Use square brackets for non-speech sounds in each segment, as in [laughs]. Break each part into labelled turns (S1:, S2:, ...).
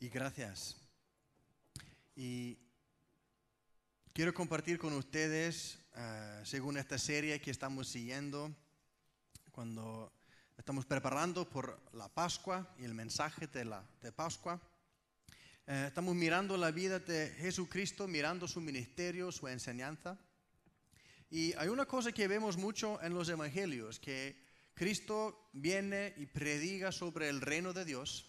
S1: y gracias. Y quiero compartir con ustedes, ah, según esta serie que estamos siguiendo, cuando estamos preparando por la Pascua y el mensaje de, la, de Pascua, eh, estamos mirando la vida de Jesucristo, mirando su ministerio, su enseñanza. Y hay una cosa que vemos mucho en los evangelios, que Cristo viene y prediga sobre el reino de Dios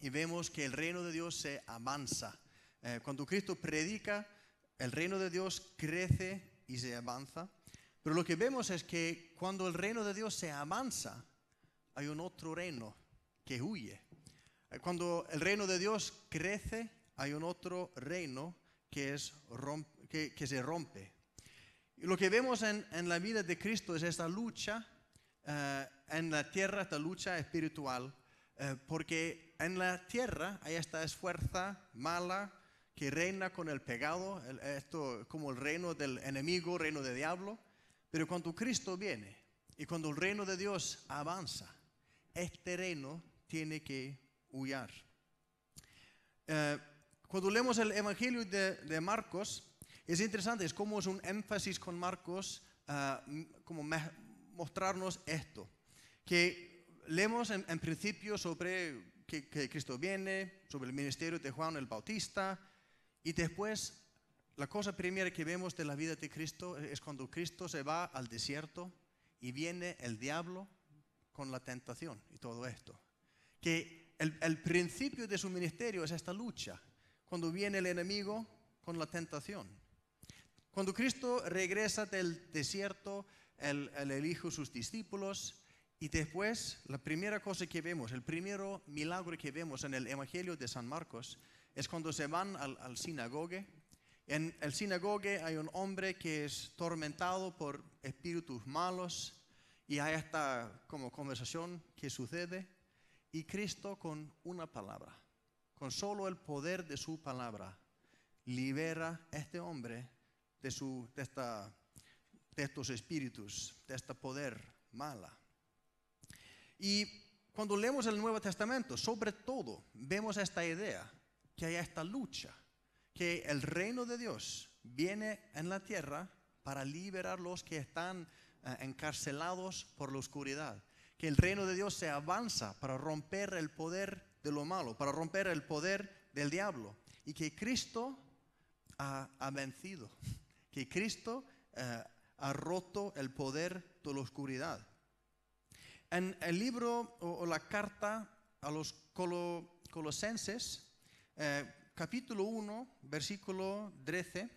S1: y vemos que el reino de Dios se avanza. Eh, cuando Cristo predica, el reino de Dios crece y se avanza. Pero lo que vemos es que cuando el reino de Dios se avanza, hay un otro reino que huye. Eh, cuando el reino de Dios crece, hay un otro reino que, es que, que se rompe. lo que vemos en, en, la vida de Cristo es esta lucha eh, en la tierra, esta lucha espiritual eh, porque en la tierra hay esta fuerza mala que reina con el pegado esto como el reino del enemigo, reino de diablo. Pero cuando Cristo viene y cuando el reino de Dios avanza, este reino tiene que huir eh, cuando leemos el Evangelio de, Marcos, es interesante, es como es un énfasis con Marcos, eh, como mostrarnos esto, que leemos en, principio sobre que, Cristo viene, sobre el ministerio de Juan el Bautista, y después la cosa primera que vemos de la vida de Cristo es cuando Cristo se va al desierto y viene el diablo con la tentación y todo esto. Que el, principio de su ministerio es esta lucha, cuando viene el enemigo con la tentación. Cuando Cristo regresa del desierto, el elige elijo sus discípulos y después, la primera cosa que vemos, el primer milagro que vemos en el Evangelio de San Marcos, es cuando se van al, al sinagogue. En el sinagogue hay un hombre que es tormentado por espíritus malos y hay esta como conversación que sucede. Y Cristo con una palabra, con solo el poder de su palabra, libera a este hombre de, su, de, de estos espíritus, de esta poder mala. Y cuando leemos el Nuevo Testamento, sobre todo, vemos esta idea, que hay esta lucha, que el reino de Dios viene en la tierra para liberar los que están eh, encarcelados por la oscuridad, que el reino de Dios se avanza para romper el poder de lo malo, para romper el poder del diablo, y que Cristo ha, vencido, que Cristo eh, ha roto el poder de la oscuridad. En el libro o, la carta a los colosenses, eh, capítulo 1, versículo 13,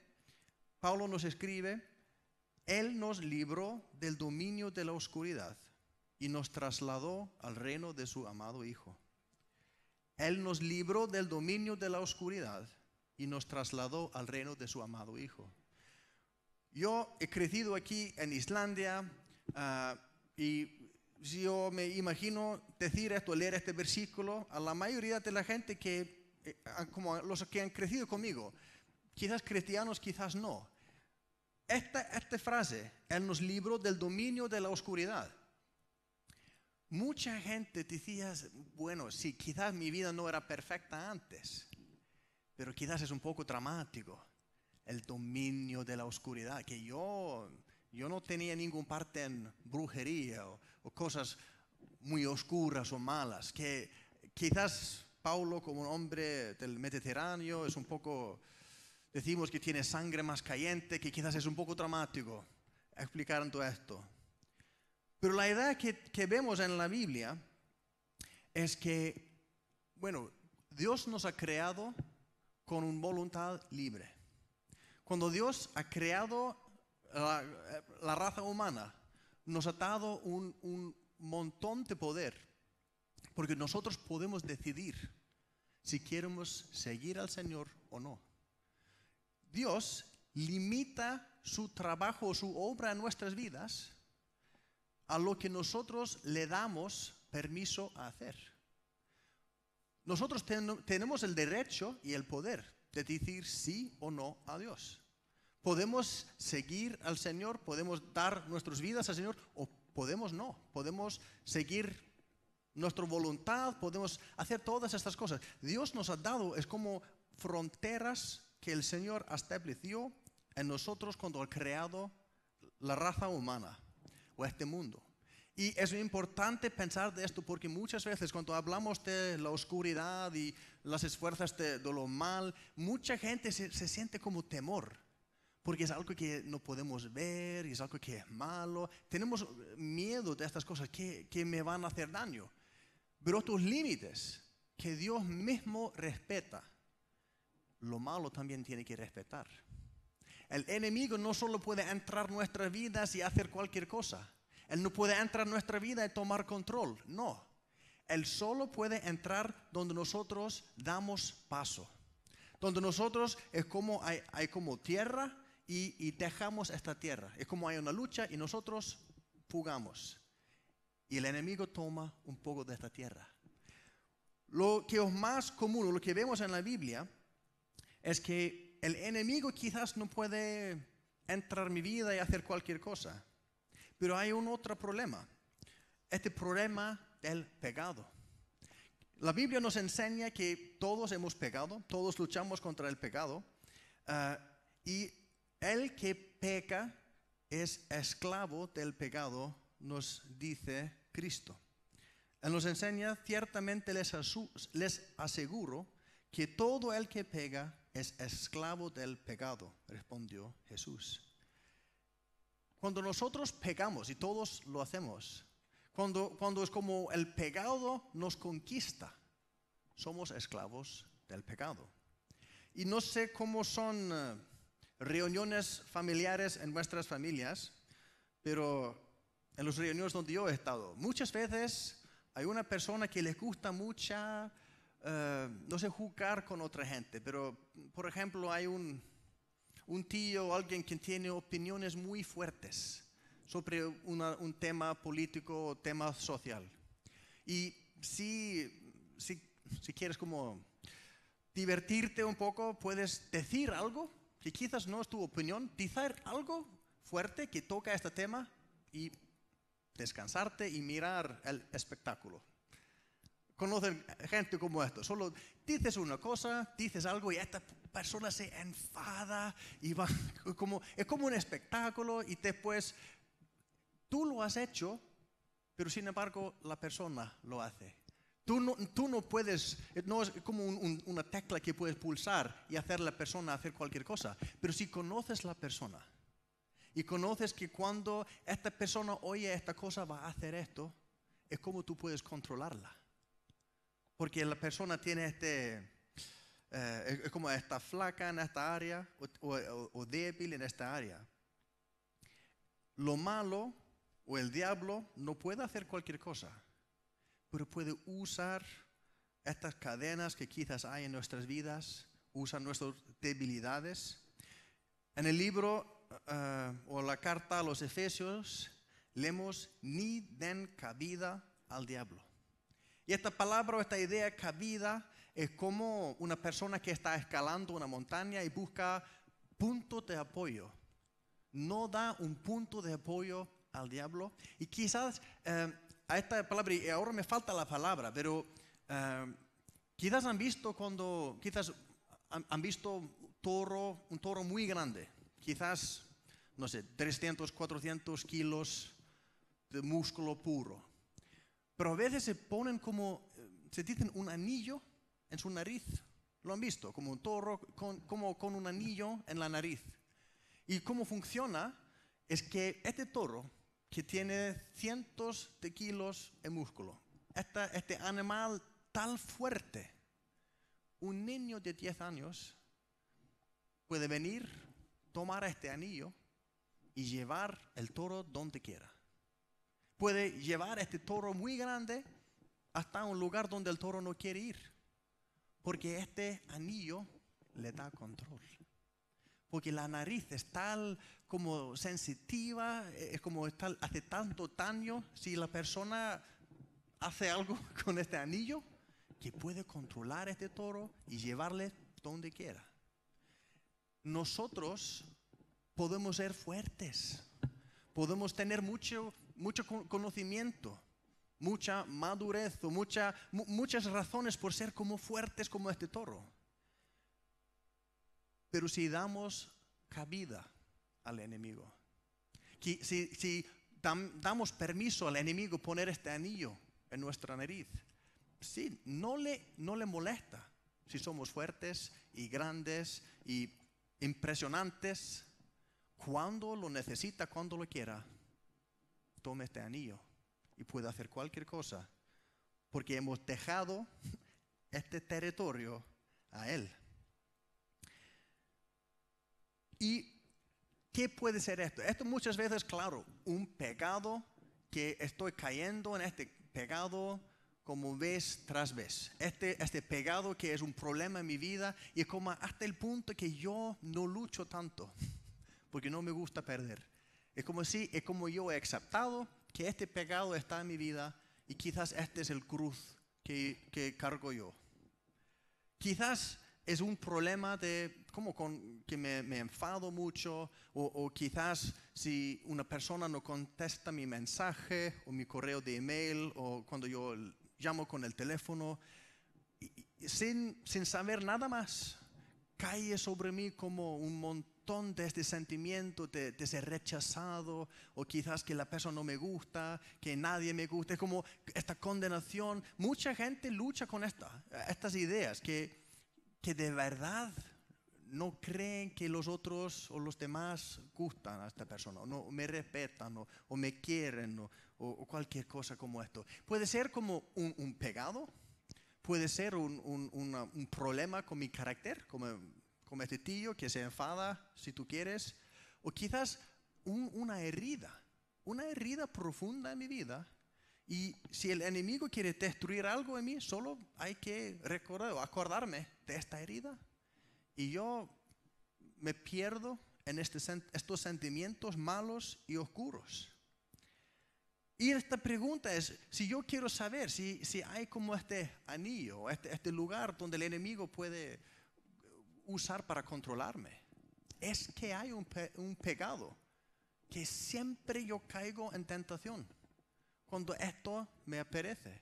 S1: Pablo nos escribe, Él nos libró del dominio de la oscuridad y nos trasladó al reino de su amado Hijo. Él nos libró del dominio de la oscuridad y nos trasladó al reino de su amado Hijo. Yo he crecido aquí en Islandia ah, y yo me imagino decir esto, leer este versículo, a la mayoría de la gente que, eh, como los que han crecido conmigo, quizás cristianos, quizás no, esta, esta frase, Él nos libró del dominio de la oscuridad. Mucha gente decía, bueno, sí, quizás mi vida no era perfecta antes, pero quizás es un poco dramático el dominio de la oscuridad, que yo yo no tenía ningún parte en brujería o, cosas muy oscuras o malas, que quizás Paulo como un hombre del Mediterráneo es un poco, decimos que tiene sangre más caliente, que quizás es un poco dramático explicar todo esto. Pero la idea que, que vemos en la Biblia es que, bueno, Dios nos ha creado con una voluntad libre. Cuando Dios ha creado eh, la, raza humana nos ha dado un, montón de poder, porque nosotros podemos decidir si queremos seguir al Señor o no. Dios limita su trabajo, o su obra en nuestras vidas a lo que nosotros le damos permiso a hacer. Nosotros tenemos el derecho y el poder de decir sí o no a Dios podemos seguir al Señor, podemos dar nuestras vidas al Señor o podemos no, podemos seguir nuestra voluntad, podemos hacer todas estas cosas. Dios nos ha dado, es como fronteras que el Señor estableció en nosotros cuando ha creado la raza humana o este mundo. Y es importante pensar de esto porque muchas veces cuando hablamos de la oscuridad y las esfuerzas de, de lo mal, mucha gente se, se siente como temor porque es algo que no podemos ver, Y es algo que es malo. Tenemos miedo de estas cosas que, que me van a hacer daño. Pero tus límites, que Dios mismo respeta, lo malo también tiene que respetar. El enemigo no solo puede entrar en nuestras vidas y hacer cualquier cosa. Él no puede entrar en nuestra vida y tomar control. No. Él solo puede entrar donde nosotros damos paso. Donde nosotros es como hay, hay como tierra y, dejamos esta tierra. Es como hay una lucha y nosotros fugamos. Y el enemigo toma un poco de esta tierra. Lo que es más común, lo que vemos en la Biblia, es que el enemigo quizás no puede entrar en mi vida y hacer cualquier cosa. Pero hay un otro problema, este problema del pecado. La Biblia nos enseña que todos hemos pecado, todos luchamos contra el pecado. Eh, y el que peca es esclavo del pecado, nos dice Cristo. Él nos enseña, ciertamente les, aseguro que todo el que pega es esclavo del pecado, respondió Jesús. Cuando nosotros pegamos, y todos lo hacemos, cuando, cuando es como el pecado nos conquista, somos esclavos del pecado. Y no sé cómo son eh, reuniones familiares en nuestras familias, pero en los reuniones donde yo he estado, muchas veces hay una persona que les gusta mucho, eh, no sé, jugar con otra gente, pero por ejemplo hay un, tío o alguien que tiene opiniones muy fuertes sobre un tema político o tema social. Y si, si, si quieres como divertirte un poco, puedes decir algo que quizás no es tu opinión, decir algo fuerte que toca este tema y descansarte y mirar el espectáculo. Conocen gente como esto, solo dices una cosa, dices algo y esta persona se enfada y va [laughs] como, es como un espectáculo y después tú lo has hecho, pero sin embargo la persona lo hace Tú no, puedes, no es como una tecla que puedes pulsar y hacer a la persona hacer cualquier cosa, pero si conoces la persona y conoces que cuando esta persona oye esta cosa va a hacer esto, es como tú puedes controlarla. Porque la persona tiene este, eh, es como flaca en esta área o débil en esta área. Lo malo o el diablo no puede hacer cualquier cosa pero puede usar estas cadenas que quizás hay en nuestras vidas, usan nuestras debilidades. En el libro eh, o la carta a los Efesios leemos, ni den cabida al diablo. Y esta palabra o esta idea cabida es como una persona que está escalando una montaña y busca puntos de apoyo. No da un punto de apoyo al diablo. Y quizás eh, a esta palabra y ahora me falta la palabra, pero eh, quizás han visto cuando, quizás han, visto toro, un toro muy grande, quizás, no sé, 300, 400 kilos de músculo puro. Pero a veces se ponen como, eh, se dicen un anillo en su nariz. Lo han visto, como un toro, con, como con un anillo en la nariz. Y cómo funciona es que este toro que tiene cientos de kilos de músculo. este animal tan fuerte, un niño de 10 años puede venir, tomar este anillo y llevar el toro donde quiera. Puede llevar este toro muy grande hasta un lugar donde el toro no quiere ir, porque este anillo le da control porque la nariz es tal como sensitiva, es como hace tanto daño si la persona hace algo [laughs] con este anillo que puede controlar este toro y llevarle donde quiera. Nosotros podemos ser fuertes, podemos tener mucho, mucho conocimiento, mucha madurez, mucha, muchas razones por ser como fuertes como este toro pero si damos cabida al enemigo, si, damos permiso al enemigo poner este anillo en nuestra nariz, sí, no le, no le molesta si somos fuertes y grandes y impresionantes, cuando lo necesita, cuando lo quiera, tome este anillo y puede hacer cualquier cosa, porque hemos dejado este territorio a Él. ¿Y qué puede ser esto? Esto muchas veces, claro, un pecado que estoy cayendo en este pecado como vez tras vez. Este, este pecado que es un problema en mi vida y es como hasta el punto que yo no lucho tanto [laughs] porque no me gusta perder. Es como si, es como yo he aceptado que este pecado está en mi vida y quizás este es el cruz que, que cargo yo. Quizás es un problema de como con, que me, enfado mucho o, quizás si una persona no contesta mi mensaje o mi correo de email o cuando yo llamo con el teléfono, y, sin, sin saber nada más, cae sobre mí como un montón de este sentimiento de, ser rechazado o quizás que la persona no me gusta, que nadie me gusta, es como esta condenación. Mucha gente lucha con estas ideas que, que de verdad no creen que los otros o los demás gustan a esta persona, o no me respetan, o, me quieren, o, cualquier cosa como esto. Puede ser como un, pegado, puede ser un, problema con mi carácter, como, como este tío que se enfada si tú quieres, o quizás una herida, una herida profunda en mi vida y si el enemigo quiere destruir algo en mí, solo hay que recordar o acordarme de esta herida y yo me pierdo en este, estos sentimientos malos y oscuros. Y esta pregunta es, si yo quiero saber si, si hay como este anillo, este, este lugar donde el enemigo puede usar para controlarme, es que hay un, pecado, que siempre yo caigo en tentación cuando esto me aparece.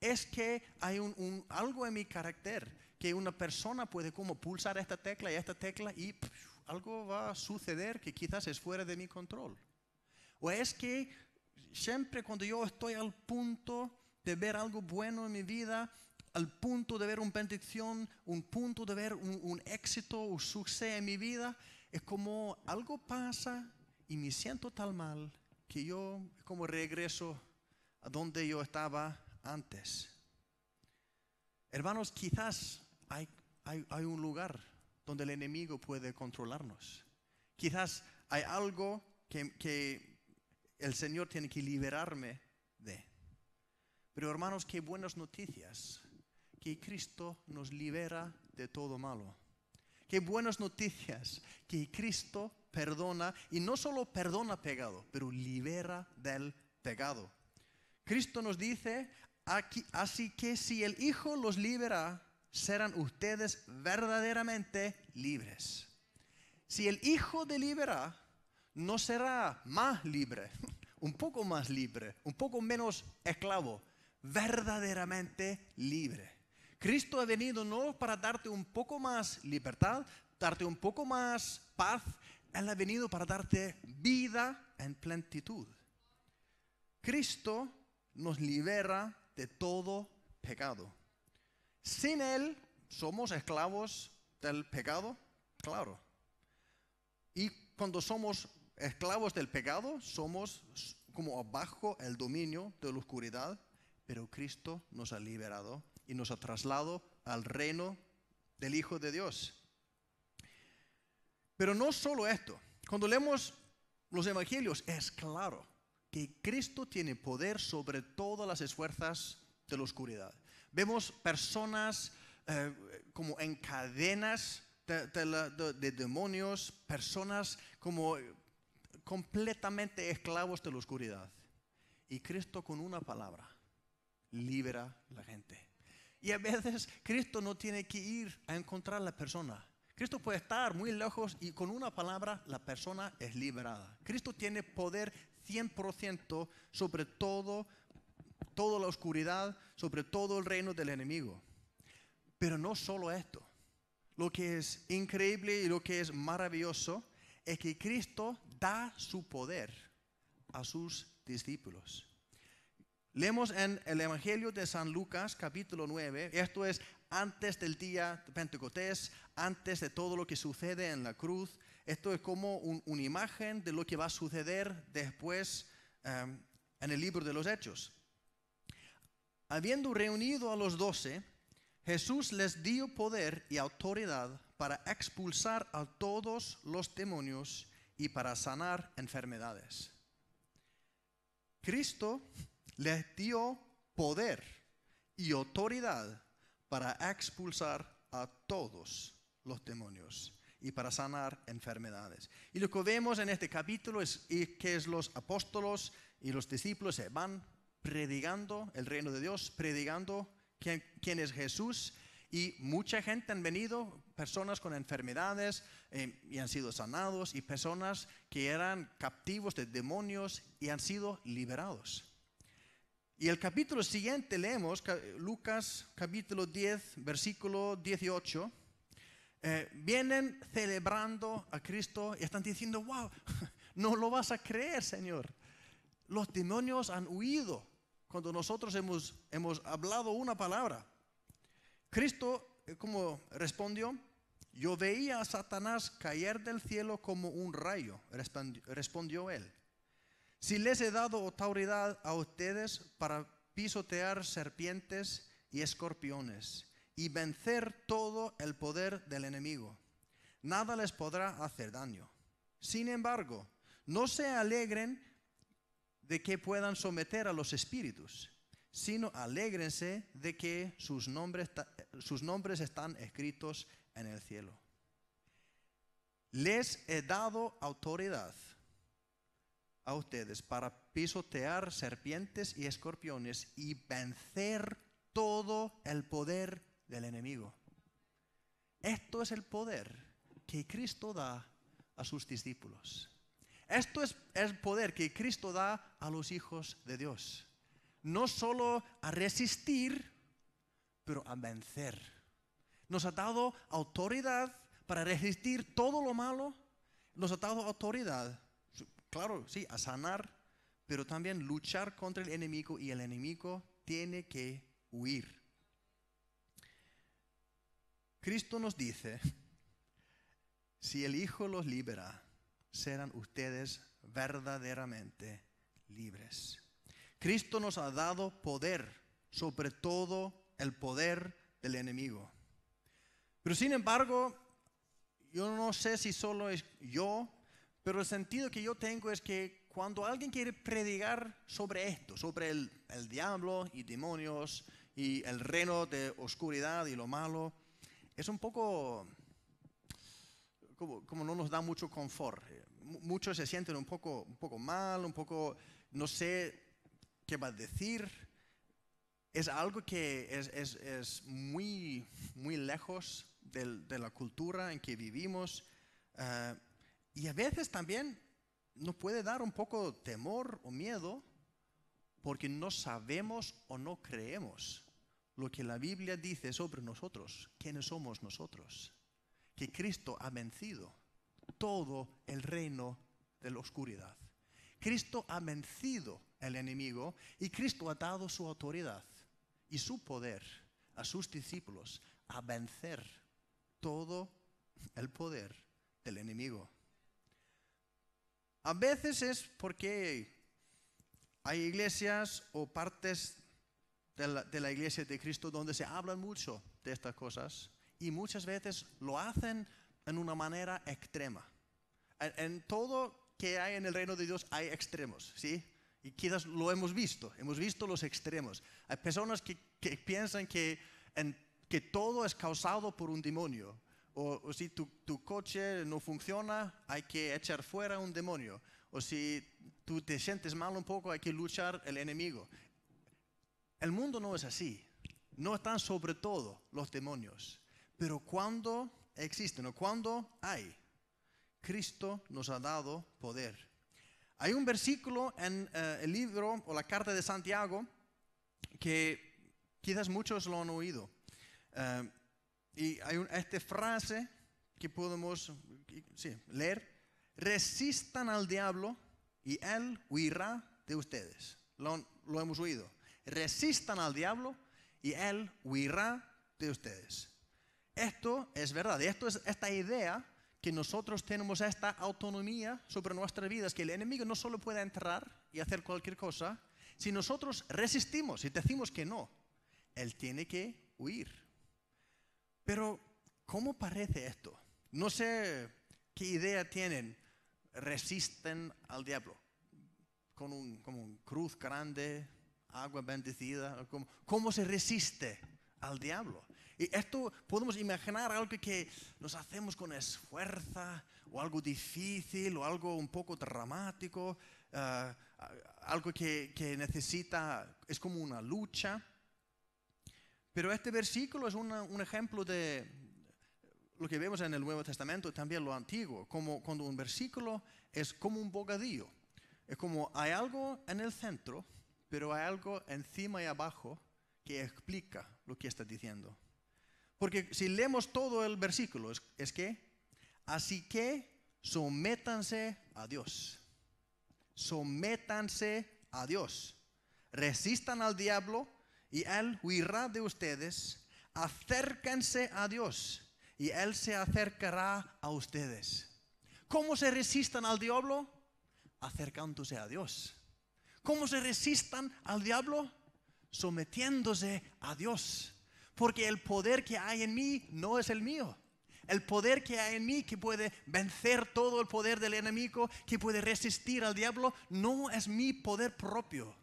S1: Es que hay un, un, algo en mi carácter que una persona puede como pulsar esta tecla y esta tecla y algo va a suceder que quizás es fuera de mi control. O es que siempre cuando yo estoy al punto de ver algo bueno en mi vida, al punto de ver una bendición, un punto de ver un, éxito o sucede en mi vida, es como algo pasa y me siento tan mal que yo como regreso a donde yo estaba antes. Hermanos, quizás hay, un lugar donde el enemigo puede controlarnos. Quizás hay algo que, el Señor tiene que liberarme de. Pero hermanos, qué buenas noticias, que Cristo nos libera de todo malo. Qué buenas noticias, que Cristo perdona y no solo perdona pecado, pero libera del pecado. Cristo nos dice, así que si el Hijo los libera, serán ustedes verdaderamente libres. Si el Hijo libera no será más libre, [laughs] un poco más libre, un poco menos esclavo, verdaderamente libre. Cristo ha venido no para darte un poco más libertad, darte un poco más paz, Él ha venido para darte vida en plenitud. Cristo nos libera de todo pecado. Sin Él somos esclavos del pecado, claro. Y cuando somos esclavos del pecado, somos como bajo el dominio de la oscuridad, pero Cristo nos ha liberado y nos ha trasladado al reino del Hijo de Dios. Pero no solo esto, cuando leemos los evangelios es claro que Cristo tiene poder sobre todas las esfuerzas de la oscuridad. Vemos personas eh, como en cadenas de, demonios, personas como completamente esclavos de la oscuridad. Y Cristo con una palabra libera a la gente. Y a veces Cristo no tiene que ir a encontrar a la persona. Cristo puede estar muy lejos y con una palabra la persona es liberada. Cristo tiene poder 100% sobre todo toda la oscuridad, sobre todo el reino del enemigo. Pero no solo esto. Lo que es increíble y lo que es maravilloso es que Cristo da su poder a sus discípulos. Leemos en el Evangelio de San Lucas capítulo 9, esto es antes del día de Pentecostés, antes de todo lo que sucede en la cruz, esto es como una imagen de lo que va a suceder después em, en el libro de los Hechos. Habiendo reunido a los doce, Jesús les dio poder y autoridad para expulsar a todos los demonios y para sanar enfermedades. Cristo les dio poder y autoridad para expulsar a todos los demonios y para sanar enfermedades. Y lo que vemos en este capítulo es que los apóstolos y los discípulos se van predicando el reino de Dios, predicando quién, es Jesús. Y mucha gente han venido, personas con enfermedades eh, y han sido sanados, y personas que eran captivos de demonios y han sido liberados. Y el capítulo siguiente leemos, Lucas capítulo 10, versículo 18. Eh, vienen celebrando a Cristo y están diciendo, wow, [laughs] no lo vas a creer, Señor. Los demonios han huido cuando nosotros hemos, hablado una palabra. Cristo, eh, como respondió, yo veía a Satanás caer del cielo como un rayo, respondió él. Si les he dado autoridad a ustedes para pisotear serpientes y escorpiones y vencer todo el poder del enemigo, nada les podrá hacer daño. Sin embargo, no se alegren de que puedan someter a los espíritus, sino alégrense de que sus nombres, sus nombres están escritos en el cielo. Les he dado autoridad a ustedes para pisotear serpientes y escorpiones y vencer todo el poder del enemigo. Esto es el poder que Cristo da a sus discípulos. Esto es el poder que Cristo da a los hijos de Dios. No solo a resistir, pero a vencer. Nos ha dado autoridad para resistir todo lo malo. Nos ha dado autoridad, claro, sí, a sanar, pero también luchar contra el enemigo y el enemigo tiene que huir. Cristo nos dice, si el Hijo los libera, serán ustedes verdaderamente libres. Cristo nos ha dado poder sobre todo el poder del enemigo. Pero sin embargo, yo no sé si solo es yo, pero el sentido que yo tengo es que cuando alguien quiere predicar sobre esto, sobre el, diablo y demonios y el reino de oscuridad y lo malo, es un poco como, no nos da mucho confort. Eh, Muchos se sienten un poco, un poco mal, un poco, no sé qué va a decir. Es algo que es, es, es muy, muy lejos de, la cultura en que vivimos. Eh, y a veces también nos puede dar un poco temor o miedo porque no sabemos o no creemos lo que la Biblia dice sobre nosotros, quiénes somos nosotros. Y Cristo ha vencido todo el reino de la oscuridad. Cristo ha vencido el enemigo y Cristo ha dado su autoridad y su poder a sus discípulos a vencer todo el poder del enemigo. A veces es porque hay iglesias o partes de la, de la iglesia de Cristo donde se hablan mucho de estas cosas, y muchas veces lo hacen en una manera extrema. En, todo que hay en el reino de Dios hay extremos, ¿sí? Y quizás lo hemos visto, hemos visto los extremos. Hay personas que, piensan que, en, que todo es causado por un demonio. O, si tu, tu, coche no funciona, hay que echar fuera un demonio. O si tú te sientes mal un poco, hay que luchar el enemigo. El mundo no es así. No están sobre todo los demonios. Pero cuando existen o cuando hay, Cristo nos ha dado poder. Hay un versículo en eh, el libro o la carta de Santiago que quizás muchos lo han oído. Eh, y hay un, esta frase que podemos leer. Resistan al diablo y él huirá de ustedes. lo hemos oído. Resistan al diablo y él huirá de ustedes. Esto es verdad, esto es esta idea que nosotros tenemos esta autonomía sobre nuestras vidas, que el enemigo no solo puede entrar y hacer cualquier cosa, si nosotros resistimos y decimos que no, él tiene que huir. Pero, ¿cómo parece esto? No sé qué idea tienen, resisten al diablo, con un, un cruz grande, agua bendecida, ¿cómo, ¿cómo se resiste al diablo? Y esto podemos imaginar algo que nos hacemos con esfuerzo, o algo difícil, o algo un poco dramático, ah, algo que, necesita, es como una lucha. Pero este versículo es un ejemplo de lo que vemos en el Nuevo Testamento y también lo antiguo, como cuando un versículo es como un bocadillo. Es como hay algo en el centro, pero hay algo encima y abajo que explica lo que está diciendo. Porque si leemos todo el versículo, es, que, así que sométanse a Dios. Sométanse a Dios. Resistan al diablo y él huirá de ustedes. Acérquense a Dios y él se acercará a ustedes. ¿Cómo se resistan al diablo? Acercándose a Dios. ¿Cómo se resistan al diablo? Sometiéndose a Dios. Porque el poder que hay en mí no es el mío. El poder que hay en mí que puede vencer todo el poder del enemigo, que puede resistir al diablo, no es mi poder propio.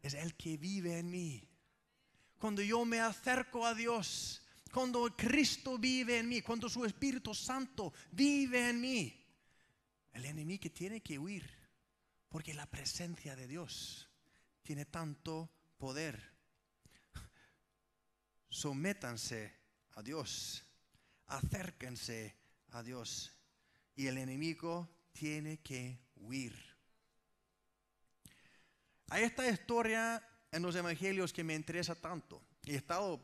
S1: Es el que vive en mí. Cuando yo me acerco a Dios, cuando Cristo vive en mí, cuando su Espíritu Santo vive en mí, el enemigo tiene que huir, porque la presencia de Dios tiene tanto poder sométanse a Dios, acérquense a Dios. Y el enemigo tiene que huir. Hay esta historia en los evangelios que me interesa tanto. Y he estado,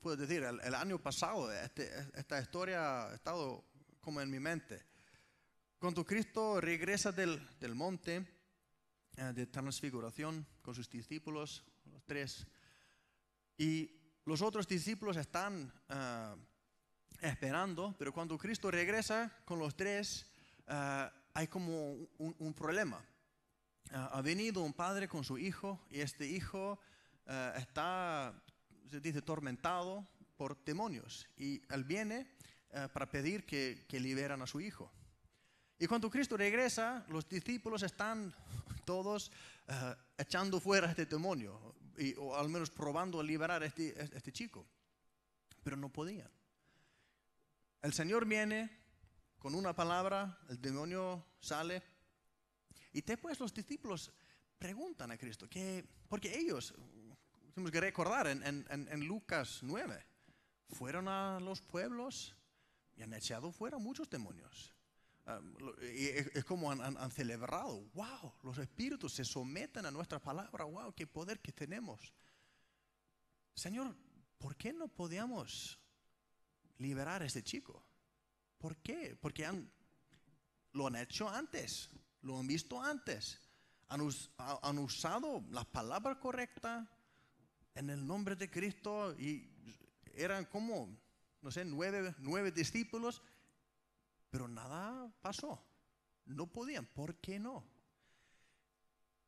S1: puedo decir, el, año pasado, este, esta historia ha estado como en mi mente. Cuando Cristo regresa del, monte eh, de transfiguración con sus discípulos, los tres, y los otros discípulos están ah, esperando, pero cuando Cristo regresa con los tres, ah, hay como un, problema. Ah, ha venido un padre con su hijo y este hijo está, se dice, tormentado por demonios. Y él viene para pedir que, liberan a su hijo. Y cuando Cristo regresa, los discípulos están todos echando fuera este demonio o al menos probando a liberar a este, este chico. Pero no podían. El Señor viene con una palabra, el demonio sale. Y después los discípulos preguntan a Cristo, que, porque ellos, tenemos que recordar en, en, Lucas 9, fueron a los pueblos y han echado fuera muchos demonios. Ah, es, como han, celebrado, wow, los espíritus se someten a nuestra palabra, wow, qué poder que tenemos. Señor, ¿por qué no podíamos liberar a este chico? ¿Por qué? Porque han, lo han hecho antes, lo han visto antes, han, han usado la palabra correcta en el nombre de Cristo y eran como, no sé, nueve, nueve discípulos pero nada pasó. No podían. ¿Por qué no?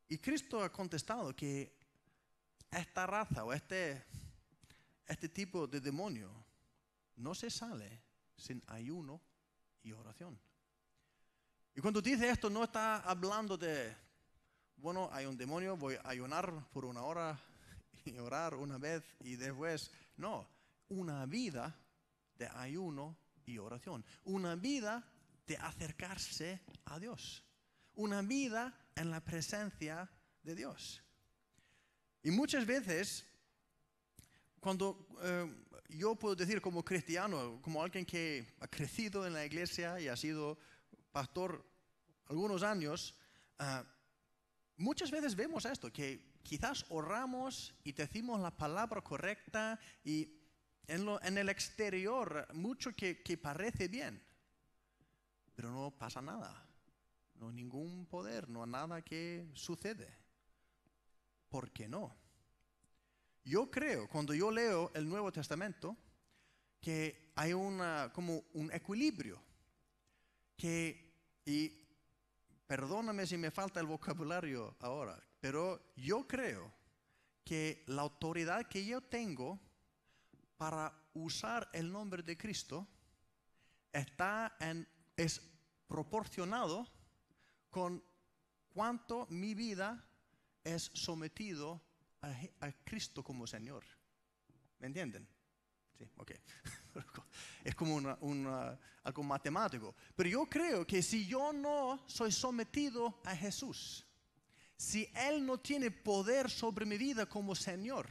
S1: Y Cristo ha contestado que esta raza o este, este tipo de demonio no se sale sin ayuno y oración. Y cuando dice esto no está hablando de, bueno, hay un demonio, voy a ayunar por una hora y orar una vez y después. No, una vida de ayuno y oración. Una vida de acercarse a Dios. Una vida en la presencia de Dios. Y muchas veces, cuando eh, yo puedo decir como cristiano, como alguien que ha crecido en la iglesia y ha sido pastor algunos años, ah, muchas veces vemos esto, que quizás oramos y decimos la palabra correcta y en, el exterior mucho que, parece bien, pero no pasa nada. No hay ningún poder, no hay nada que sucede. ¿Por qué no? Yo creo, cuando yo leo el Nuevo Testamento, que hay una, como un equilibrio. Que, y perdóname si me falta el vocabulario ahora, pero yo creo que la autoridad que yo tengo para usar el nombre de Cristo está en, es proporcionado con cuánto mi vida es sometido a, Cristo como Señor. ¿Me entienden? Sí, ok. [laughs] es como una, algo matemático. Pero yo creo que si yo no soy sometido a Jesús, si Él no tiene poder sobre mi vida como Señor,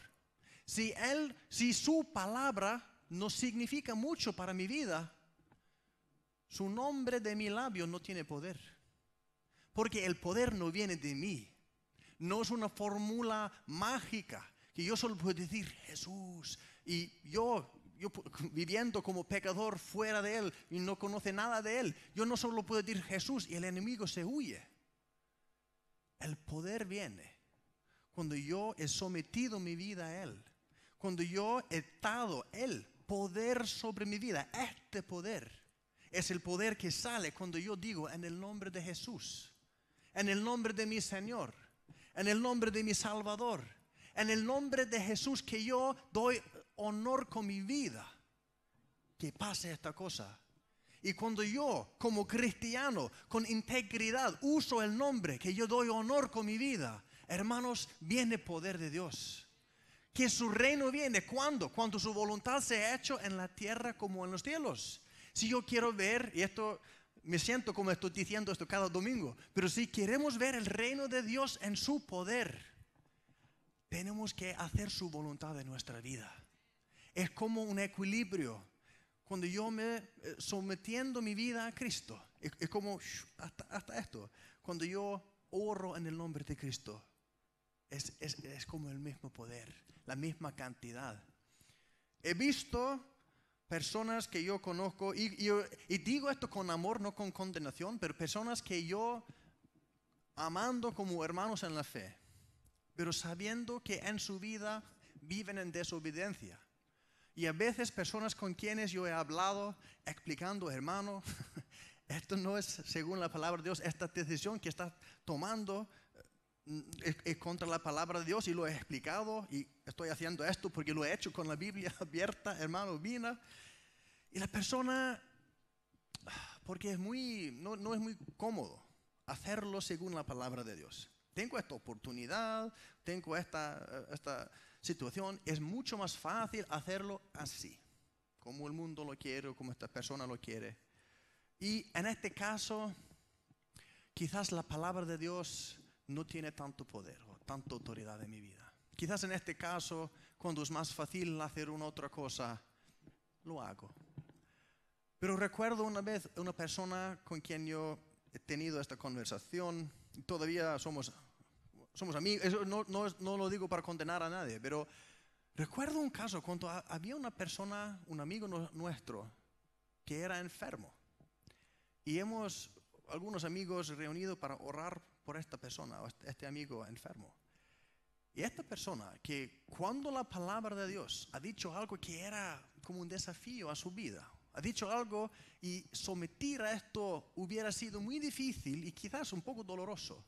S1: si él, si su palabra no significa mucho para mi vida, su nombre de mi labio no tiene poder. Porque el poder no viene de mí. No es una fórmula mágica que yo solo puedo decir Jesús. Y yo, yo viviendo como pecador fuera de Él y no conoce nada de Él, yo no solo puedo decir Jesús y el enemigo se huye. El poder viene cuando yo he sometido mi vida a Él cuando yo he dado el poder sobre mi vida, este poder es el poder que sale cuando yo digo en el nombre de Jesús, en el nombre de mi Señor, en el nombre de mi Salvador, en el nombre de Jesús que yo doy honor con mi vida, que pase esta cosa. Y cuando yo, como cristiano, con integridad, uso el nombre que yo doy honor con mi vida, hermanos, viene poder de Dios que su reino viene. cuando Cuando su voluntad se ha hecho en la tierra como en los cielos. Si yo quiero ver, y esto me siento como estoy diciendo esto cada domingo, pero si queremos ver el reino de Dios en su poder, tenemos que hacer su voluntad en nuestra vida. Es como un equilibrio. Cuando yo me eh, sometiendo mi vida a Cristo, es, como hasta, esto. Cuando yo oro en el nombre de Cristo, es, como el mismo poder, la misma cantidad. He visto personas que yo conozco, y, digo esto con amor, no con condenación, pero personas que yo amando como hermanos en la fe, pero sabiendo que en su vida viven en desobediencia. Y a veces personas con quienes yo he hablado, explicando, hermano, [laughs] esto no es según la palabra de Dios, esta decisión que estás tomando Mm, es, contra la palabra de Dios y lo he explicado y estoy haciendo esto porque lo he hecho con la Biblia [laughs] abierta, hermano, vina. Y la persona, porque es muy, no, no es muy cómodo hacerlo según la palabra de Dios. Tengo esta oportunidad, tengo esta, esta situación, es mucho más fácil hacerlo así, como el mundo lo quiere, o como esta persona lo quiere. Y en este caso, quizás la palabra de Dios no tiene tanto poder o tanta autoridad en mi vida. Quizás en este caso, cuando es más fácil hacer una otra cosa, lo hago. Pero recuerdo una vez una persona con quien yo he tenido esta conversación, todavía somos, somos amigos, no, lo digo para condenar a nadie, pero recuerdo un caso cuando había una persona, un amigo nuestro, que era enfermo. Y hemos, algunos amigos, reunido para orar por esta persona o este, este amigo enfermo. Y esta persona que cuando la palabra de Dios ha dicho algo que era como un desafío a su vida, ha dicho algo y someter a esto hubiera sido muy difícil y quizás un poco doloroso.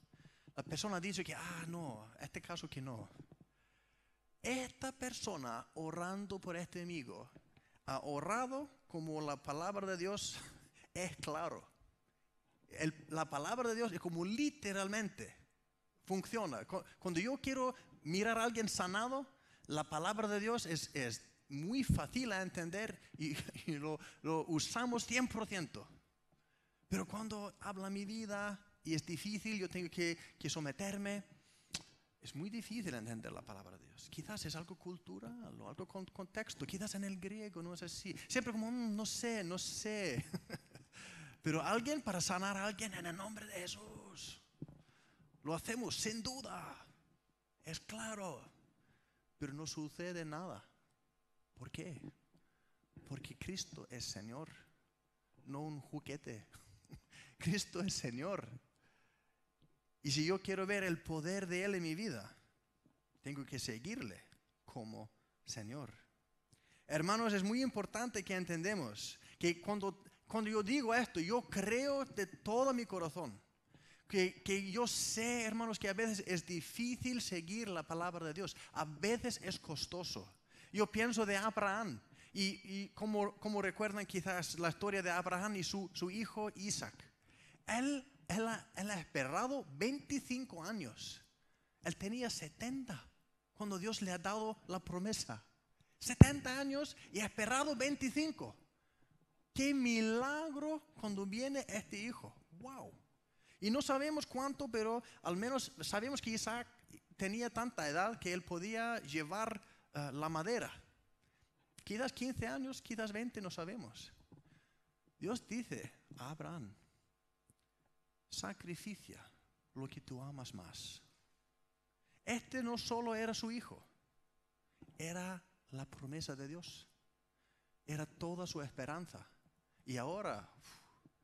S1: La persona dice que, ah, no, este caso que no. Esta persona orando por este amigo ha orado como la palabra de Dios [laughs] es claro la palabra de Dios es como literalmente funciona. Cuando yo quiero mirar a alguien sanado, la palabra de Dios es, es muy fácil a entender y, [laughs] lo, usamos 100%. Pero cuando habla mi vida y es difícil, yo tengo que, someterme, es muy difícil entender la palabra de Dios. Quizás es algo cultural o algo con contexto, quizás en el griego no es así. Siempre como, mm, no sé, no sé. [laughs] Pero alguien para sanar a alguien en el nombre de Jesús. Lo hacemos sin duda. Es claro. Pero no sucede nada. ¿Por qué? Porque Cristo es Señor, no un juguete. [laughs] Cristo es Señor. Y si yo quiero ver el poder de Él en mi vida, tengo que seguirle como Señor. Hermanos, es muy importante que entendemos que cuando cuando yo digo esto, yo creo de todo mi corazón. Que, que, yo sé, hermanos, que a veces es difícil seguir la palabra de Dios. A veces es costoso. Yo pienso de Abraham. Y, y como, como, recuerdan quizás la historia de Abraham y su, su hijo Isaac. Él, él, ha, él ha esperado 25 años. Él tenía 70 cuando Dios le ha dado la promesa. 70 años y ha esperado 25. Qué milagro cuando viene este hijo. Wow. Y no sabemos cuánto, pero al menos sabemos que Isaac tenía tanta edad que él podía llevar eh, la madera. Quizás 15 años, quizás 20, no sabemos. Dios dice a Abraham, sacrificia lo que tú amas más. Este no solo era su hijo, era la promesa de Dios, era toda su esperanza y ahora,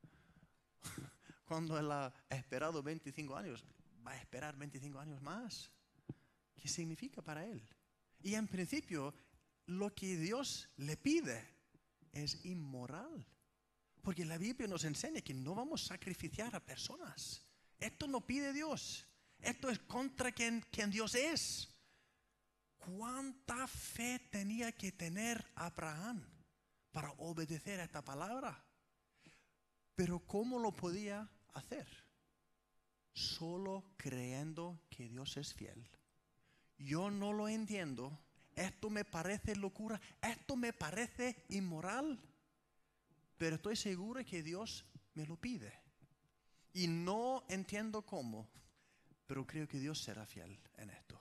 S1: [laughs] cuando él ha esperado 25 años, va a esperar 25 años más. ¿Qué significa para él? Y en principio, lo que Dios le pide es inmoral. Porque la Biblia nos enseña que no vamos a sacrificar a personas. Esto no pide Dios. Esto es contra quien, quien Dios es. ¿Cuánta fe tenía que tener Abraham? para obedecer a esta palabra. Pero ¿cómo lo podía hacer? Solo creyendo que Dios es fiel. Yo no lo entiendo. Esto me parece locura. Esto me parece inmoral. Pero estoy seguro que Dios me lo pide. Y no entiendo cómo. Pero creo que Dios será fiel en esto.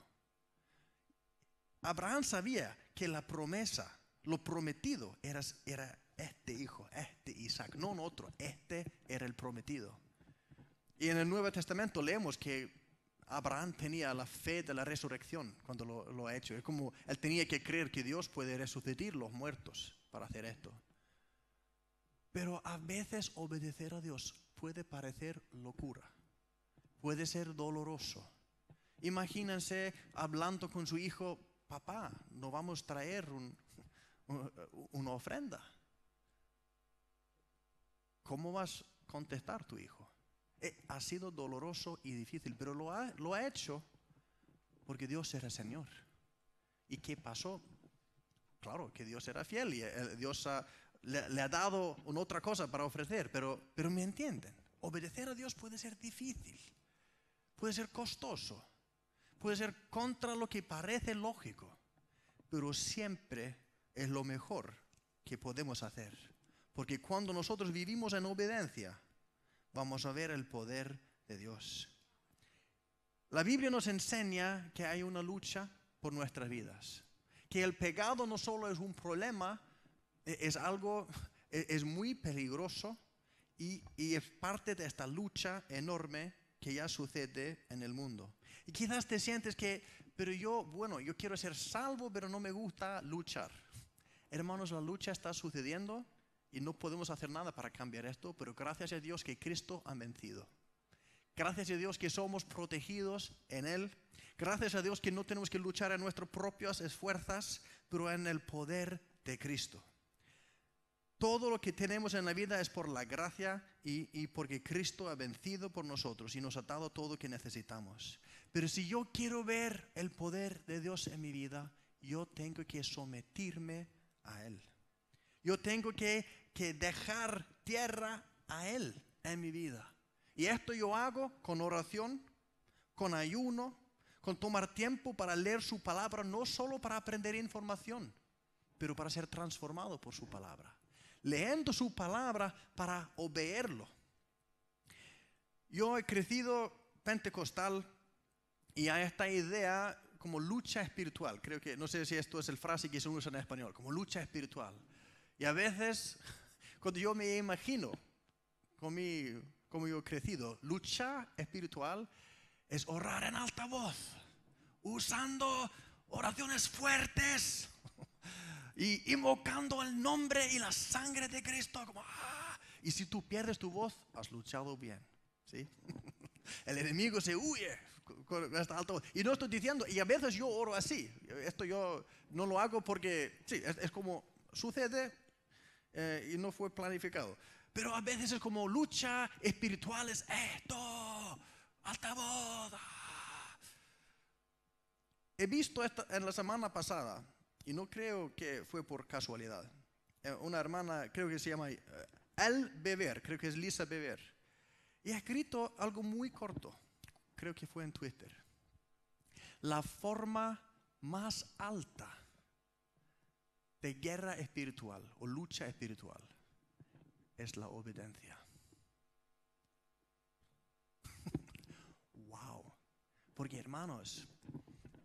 S1: Abraham sabía que la promesa lo prometido era, este hijo, este Isaac, no otro. Este era el prometido. Y en el Nuevo Testamento leemos que Abraham tenía la fe de la resurrección cuando lo, lo, ha hecho. Es como él tenía que creer que Dios puede resucitar los muertos para hacer esto. Pero a veces obedecer a Dios puede parecer locura, puede ser doloroso. Imagínense hablando con su hijo, papá, no vamos a traer un una ofrenda. ¿Cómo vas a contestar tu hijo? Eh, ha sido doloroso y difícil, pero lo ha, hecho porque Dios era Señor. ¿Y qué pasó? Claro que Dios era fiel y eh, eh, Dios le, ha dado otra cosa para ofrecer, pero, pero me entienden. Obedecer a Dios puede ser difícil, puede ser costoso, puede ser contra lo que parece lógico, pero siempre es lo mejor que podemos hacer. Porque cuando nosotros vivimos en obediencia, vamos a ver el poder de Dios. La Biblia nos enseña que hay una lucha por nuestras vidas, que el pecado no solo es un problema, e-, es algo, e-, es muy peligroso y, y es parte de esta lucha enorme que ya sucede en el mundo. Y quizás te sientes que, pero yo, bueno, yo quiero ser salvo, pero no me gusta luchar Hermanos, la lucha está sucediendo y no podemos hacer nada para cambiar esto, pero gracias a Dios que Cristo ha vencido. Gracias a Dios que somos protegidos en Él. Gracias a Dios que no tenemos que luchar en nuestras propias esfuerzas, pero en el poder de Cristo. Todo lo que tenemos en la vida es por la gracia y, y, porque Cristo ha vencido por nosotros y nos ha dado todo lo que necesitamos. Pero si yo quiero ver el poder de Dios en mi vida, yo tengo que someterme a Él. Yo tengo que, dejar tierra a Él en mi vida. Y esto yo hago con oración, con ayuno, con tomar tiempo para leer su palabra, no solo para aprender información, pero para ser transformado por su palabra. Leyendo su palabra para obedecerlo Yo he crecido pentecostal y a esta idea como lucha espiritual. Creo que, no sé si esto es el frase que se usa en español, como lucha espiritual. Y a veces, cuando yo me imagino como, como yo he crecido, lucha espiritual es orar en alta voz, usando oraciones fuertes y invocando el nombre y la sangre de Cristo. Ah". Y si tú pierdes tu voz, has luchado bien. ¿sí? [laughs] El enemigo se huye y no estoy diciendo, y a veces yo oro así. Esto yo no lo hago porque, sí, es, como sucede eh, y no fue planificado. Pero a veces es como lucha espiritual, es esto, alta boda ah. He visto esto en la semana pasada, y no creo que fue por casualidad, eh, una hermana, creo que se llama eh, El Beber, creo que es Lisa Beber, y ha escrito algo muy corto creo que fue en Twitter, la forma más alta de guerra espiritual o lucha espiritual es la obediencia. [laughs] wow. Porque hermanos,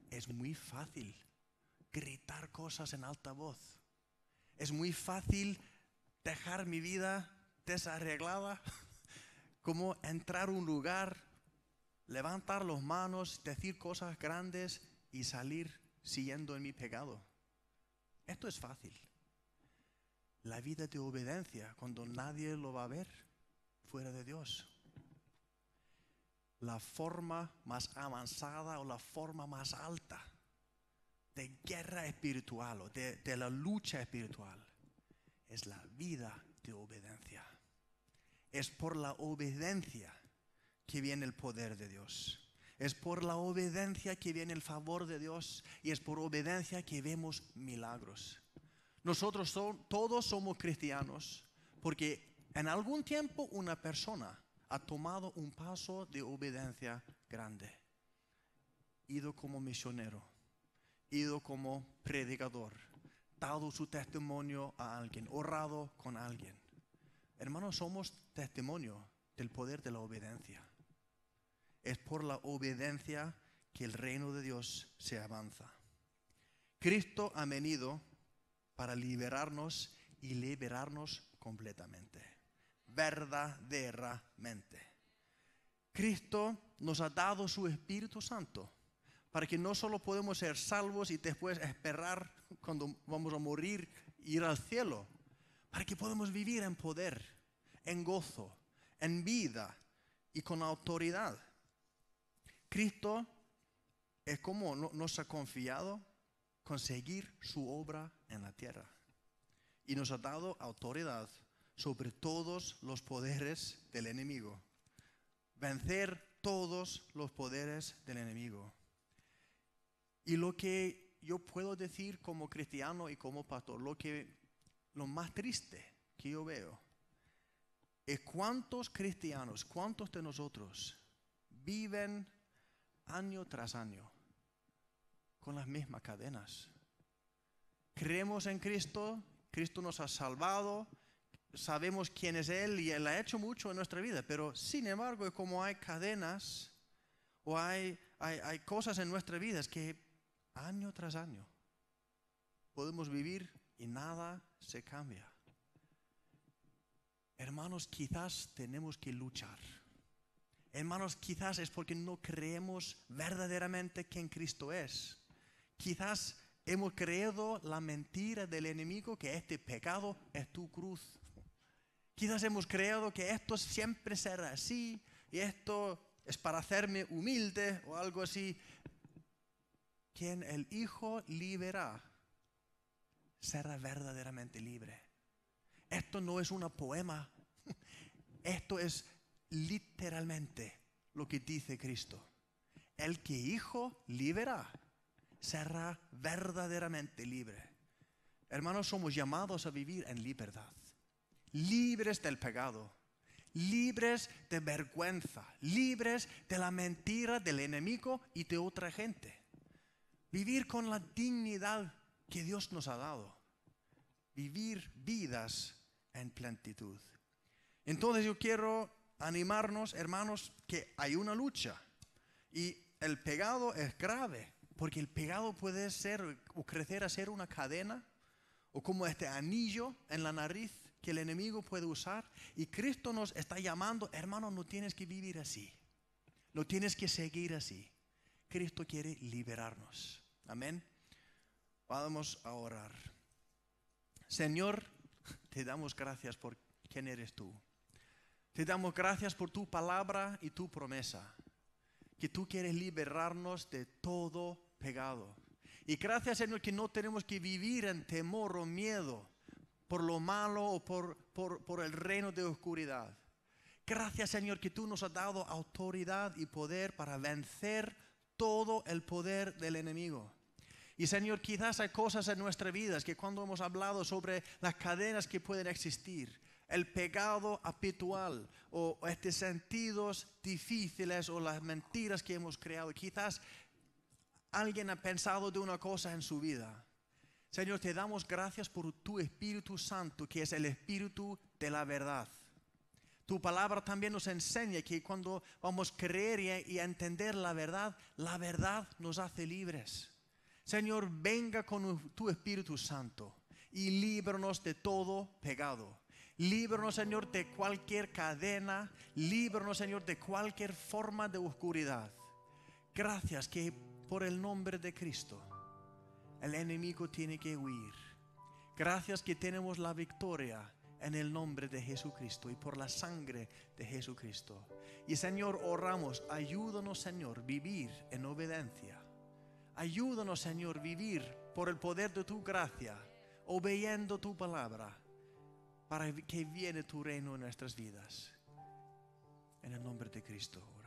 S1: es muy fácil gritar cosas en alta voz. Es muy fácil dejar mi vida desarreglada, [laughs] como entrar a un lugar levantar las manos, decir cosas grandes y salir siguiendo en mi pecado. Esto es fácil. La vida de obediencia, cuando nadie lo va a ver fuera de Dios. La forma más avanzada o la forma más alta de guerra espiritual o de, de la lucha espiritual es la vida de obediencia. Es por la obediencia que viene el poder de Dios. Es por la obediencia que viene el favor de Dios y es por obediencia que vemos milagros. Nosotros todos somos cristianos porque en algún tiempo una persona ha tomado un paso de obediencia grande. Ido como misionero, ido como predicador, dado su testimonio a alguien, honrado con alguien. Hermanos, somos testimonio del poder de la obediencia es por la obediencia que el reino de Dios se avanza. Cristo ha venido para liberarnos y liberarnos completamente, verdaderamente. Cristo nos ha dado su Espíritu Santo para que no solo podemos ser salvos y después esperar cuando vamos a morir ir al cielo, para que podamos vivir en poder, en gozo, en vida y con autoridad. Cristo es como nos ha confiado conseguir su obra en la tierra y nos ha dado autoridad sobre todos los poderes del enemigo, vencer todos los poderes del enemigo. Y lo que yo puedo decir como cristiano y como pastor, lo que lo más triste que yo veo es cuántos cristianos, cuántos de nosotros viven año tras año con las mismas cadenas. Creemos en Cristo, Cristo nos ha salvado, sabemos quién es Él y Él ha hecho mucho en nuestra vida, pero sin embargo, como hay cadenas o hay, hay, cosas en nuestra vida es que año tras año podemos vivir y nada se cambia. Hermanos, quizás tenemos que luchar. Hermanos, quizás es porque no creemos verdaderamente quién Cristo es. Quizás hemos creído la mentira del enemigo que este pecado es tu cruz. Quizás hemos creído que esto siempre será así y esto es para hacerme humilde o algo así. Quien el Hijo libera será verdaderamente libre. Esto no es un poema. [laughs] Esto es literalmente lo que dice Cristo. El que hijo libera será verdaderamente libre. Hermanos, somos llamados a vivir en libertad, libres del pecado, libres de vergüenza, libres de la mentira del enemigo y de otra gente. Vivir con la dignidad que Dios nos ha dado. Vivir vidas en plenitud. Entonces yo quiero animarnos, hermanos, que hay una lucha. Y el pegado es grave, porque el pegado puede ser o crecer a ser una cadena, o como este anillo en la nariz que el enemigo puede usar. Y Cristo nos está llamando, hermanos no tienes que vivir así, no tienes que seguir así. Cristo quiere liberarnos. Amén. Vamos a orar. Señor, te damos gracias por quién eres tú. Te damos gracias por tu palabra y tu promesa, que tú quieres liberarnos de todo pegado. Y gracias, Señor, que no tenemos que vivir en temor o miedo por lo malo o por, por, por el reino de oscuridad. Gracias, Señor, que tú nos has dado autoridad y poder para vencer todo el poder del enemigo. Y Señor, quizás hay cosas en nuestras vidas que cuando hemos hablado sobre las cadenas que pueden existir, el pecado habitual o estos sentidos difíciles o las mentiras que hemos creado. Quizás alguien ha pensado de una cosa en su vida. Señor, te damos gracias por tu Espíritu Santo, que es el Espíritu de la verdad. Tu palabra también nos enseña que cuando vamos a creer y a entender la verdad, la verdad nos hace libres. Señor, venga con tu Espíritu Santo y líbranos de todo pecado. Líbranos, Señor, de cualquier cadena. Líbranos, Señor, de cualquier forma de oscuridad. Gracias que por el nombre de Cristo el enemigo tiene que huir. Gracias que tenemos la victoria en el nombre de Jesucristo y por la sangre de Jesucristo. Y Señor, oramos, ayúdanos Señor vivir en obediencia. Ayúdanos Señor vivir por el poder de tu gracia, obeyendo tu palabra para que viene tu reino en nuestras vidas. En el nombre de Cristo.